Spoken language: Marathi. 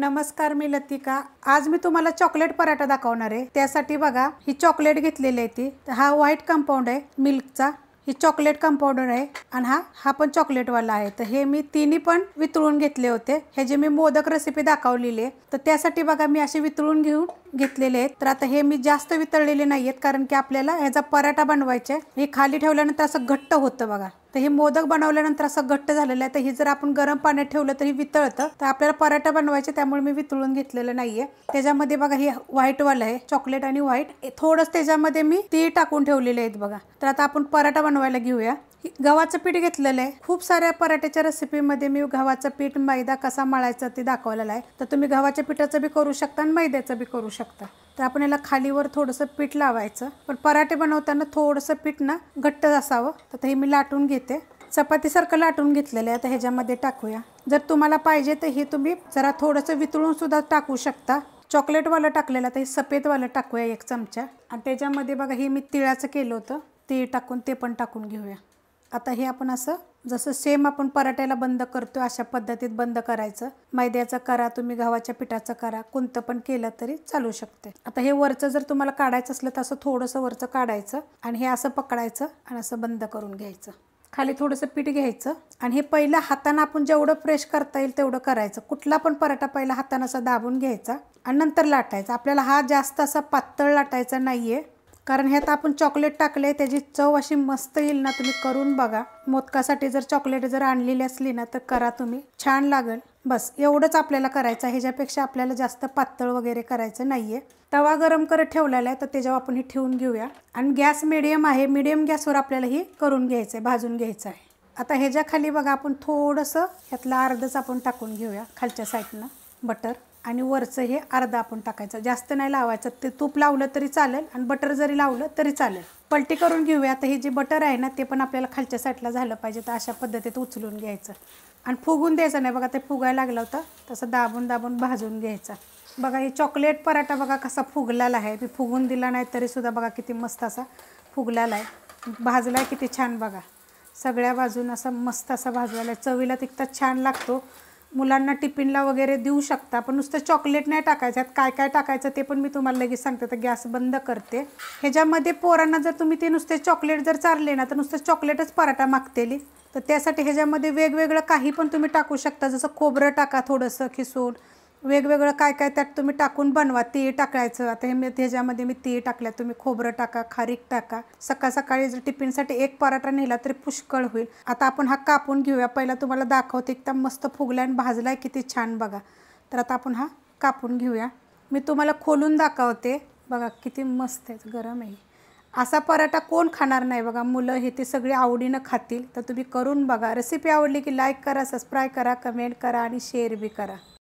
नमस्कार मी लतिका आज मी तुम्हाला चॉकलेट पराठा दाखवणार आहे त्यासाठी बघा ही चॉकलेट घेतलेली आहे ती हा व्हाईट कंपाऊंड आहे मिल्कचा ही चॉकलेट कंपाऊंडर आहे आणि हा हा पण चॉकलेटवाला आहे तर हे मी तिन्ही पण वितळून घेतले होते हे जे मी मोदक रेसिपी दाखवलेली आहे तर त्यासाठी बघा मी अशी वितळून घेऊन घेतलेले आहेत तर आता हे मी जास्त वितळलेले नाही आहेत कारण की आपल्याला ह्याचा पराठा बनवायचा आहे हे खाली ठेवल्यानंतर असं घट्ट होतं बघा तर हे मोदक बनवल्यानंतर असं घट्ट झालेलं आहे तर हे जर आपण गरम पाण्यात ठेवलं तर हे वितळतं तर आपल्याला पराठा बनवायचे त्यामुळे मी वितळून घेतलेलं नाहीये त्याच्यामध्ये बघा हे व्हाईटवालं आहे चॉकलेट आणि व्हाईट थोडंच त्याच्यामध्ये मी ते टाकून ठेवलेले आहेत बघा तर आता आपण पराठा बनवायला घेऊया गव्हाचं पीठ घेतलेलं आहे खूप साऱ्या पराठ्याच्या रेसिपीमध्ये मी गव्हाचं पीठ मैदा कसा मळायचा ते दाखवलेलं आहे तर तुम्ही गव्हाच्या पिठाचं बी करू शकता आणि मैद्याचं बी करू शकता शकता तर आपण याला खालीवर थोडंसं पीठ लावायचं पण पराठे बनवताना थोडंसं पीठ ना घट्ट असावं तर हे मी लाटून घेते चपातीसारखं लाटून घेतलेलं आहे तर ह्याच्यामध्ये टाकूया जर तुम्हाला पाहिजे तर हे तुम्ही जरा थोडंसं वितळून सुद्धा टाकू शकता चॉकलेटवालं टाकलेलं तर हे सफेदवालं टाकूया एक चमचा आणि त्याच्यामध्ये बघा हे मी तिळाचं केलं होतं ते टाकून ते पण टाकून घेऊया आता हे आपण असं जसं सेम आपण पराठ्याला बंद करतो अशा पद्धतीत बंद करायचं मैद्याचं करा तुम्ही गव्हाच्या पिठाचं करा कोणतं पण केलं तरी चालू शकते आता हे वरचं जर तुम्हाला काढायचं असलं तर असं थोडंसं वरचं काढायचं आणि हे असं पकडायचं आणि असं बंद करून घ्यायचं खाली थोडंसं पीठ घ्यायचं आणि हे पहिलं हातानं आपण जेवढं फ्रेश करता येईल तेवढं करायचं कुठला पण पराठा पहिला हातानं असं दाबून घ्यायचा आणि नंतर लाटायचा आपल्याला हा जास्त असा पातळ लाटायचा नाही आहे कारण ह्यात आपण चॉकलेट टाकले त्याची चव अशी मस्त येईल ना तुम्ही करून बघा मोदकासाठी जर चॉकलेट जर आणलेली असली ना तर करा तुम्ही छान लागेल बस एवढंच आपल्याला करायचं आहे ह्याच्यापेक्षा आपल्याला जास्त पातळ वगैरे करायचं नाही आहे तवा गरम करत ठेवलेला आहे तर त्याच्यावर आपण हे ठेवून घेऊया आणि गॅस मिडियम आहे मिडियम गॅसवर आपल्याला ही करून घ्यायचं आहे भाजून घ्यायचं आहे आता ह्याच्या खाली बघा आपण थोडंसं ह्यातलं अर्धच आपण टाकून घेऊया खालच्या साईडनं बटर आणि वरचं हे अर्धा आपण टाकायचं जास्त नाही लावायचं ते तूप लावलं तरी चालेल आणि बटर जरी लावलं तरी चालेल पलटी करून घेऊया आता हे जे बटर आहे ना ते पण आपल्याला खालच्या साईडला झालं पाहिजे तर अशा पद्धतीत उचलून घ्यायचं आणि फुगून द्यायचं नाही बघा ते फुगायला लागलं होतं तसं दाबून दाबून भाजून घ्यायचा बघा हे चॉकलेट पराठा बघा कसा फुगलेला आहे मी फुगून दिला नाही तरीसुद्धा बघा किती मस्त असा फुगलेला आहे भाजला आहे किती छान बघा सगळ्या बाजून असं मस्त असा भाजलेला आहे चवीला तिकता छान लागतो मुलांना टिफिनला वगैरे देऊ शकता पण नुसतं चॉकलेट नाही टाकायचं आहेत काय काय टाकायचं ते पण मी तुम्हाला लगेच सांगते तर गॅस बंद करते ह्याच्यामध्ये पोरांना जर तुम्ही ते नुसते चॉकलेट जर चालले ना तर नुसतं चॉकलेटच पराठा मागतेली तर त्यासाठी ह्याच्यामध्ये वेगवेगळं काही पण तुम्ही टाकू शकता जसं खोबरं टाका थोडंसं खिसून वेगवेगळं काय काय त्यात तुम्ही टाकून बनवा तीळ टाकायचं आता हे मी ह्याच्यामध्ये मी ती टाकल्या तुम्ही खोबरं टाका खारीक टाका सकाळ सकाळी जर टिफिनसाठी एक पराठा नेला तरी पुष्कळ होईल आता आपण हा कापून घेऊया पहिला तुम्हाला दाखवते एकदम मस्त फुगला आणि भाजला आहे किती छान बघा तर आता आपण हा कापून घेऊया मी तुम्हाला खोलून दाखवते बघा किती मस्त आहे गरम आहे असा पराठा कोण खाणार नाही बघा मुलं हे ते सगळे आवडीनं खातील तर तुम्ही करून बघा रेसिपी आवडली की लाईक करा सबस्क्राईब करा कमेंट करा आणि शेअर बी करा